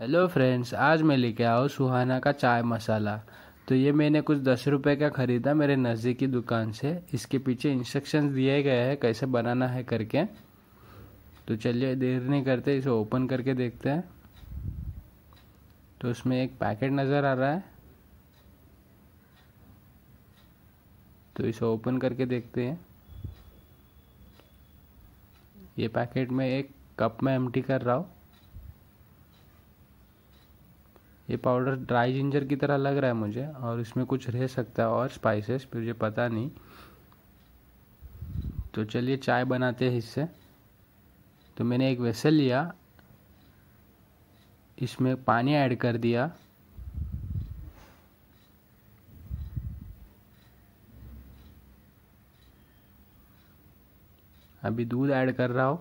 hello friends आज मैं लेके आऊँ सुहाना का चाय मसाला तो ये मैंने कुछ दस रुपए का ख़रीदा मेरे नज़दीकी दुकान से इसके पीछे इंस्ट्रक्शंस दिए गए हैं कैसे बनाना है करके तो चलिए देर नहीं करते इसे ओपन करके देखते हैं तो उसमें एक पैकेट नज़र आ रहा है तो इसे ओपन करके देखते हैं ये पैकेट में एक कप में एम्प्टी कर रहा हूँ ये पाउडर ड्राई जिंजर की तरह लग रहा है मुझे और इसमें कुछ रह सकता है और स्पाइसेस मुझे पता नहीं तो चलिए चाय बनाते हैं इससे तो मैंने एक वेसल लिया इसमें पानी ऐड कर दिया अभी दूध ऐड कर रहा हूँ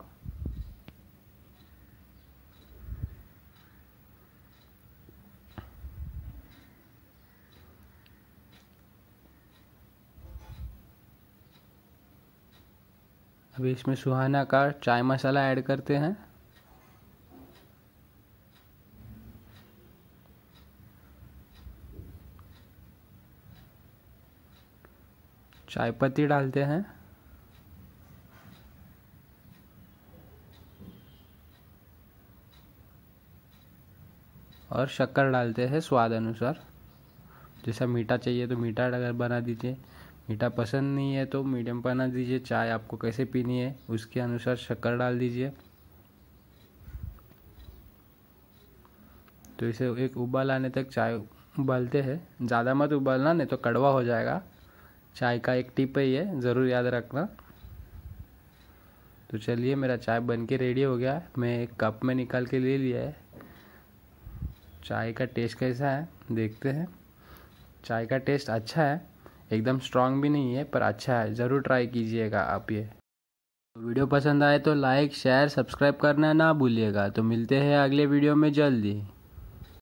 अभी इसमें सुहाना का चाय मसाला ऐड करते हैं चाय पत्ती डालते हैं और शक्कर डालते हैं स्वाद अनुसार जैसा मीठा चाहिए तो मीठा अगर बना दीजिए मीठा पसंद नहीं है तो मीडियम पाना दीजिए चाय आपको कैसे पीनी है उसके अनुसार शक्कर डाल दीजिए तो इसे एक उबाल आने तक चाय उबालते हैं ज़्यादा मत उबालना नहीं तो कड़वा हो जाएगा चाय का एक टिप ही है ज़रूर याद रखना तो चलिए मेरा चाय बन के रेडी हो गया मैं एक कप में निकाल के ले लिया है चाय का टेस्ट कैसा है देखते हैं चाय का टेस्ट अच्छा है एकदम स्ट्रांग भी नहीं है पर अच्छा है ज़रूर ट्राई कीजिएगा आप ये वीडियो पसंद आए तो लाइक शेयर सब्सक्राइब करना ना भूलिएगा तो मिलते हैं अगले वीडियो में जल्दी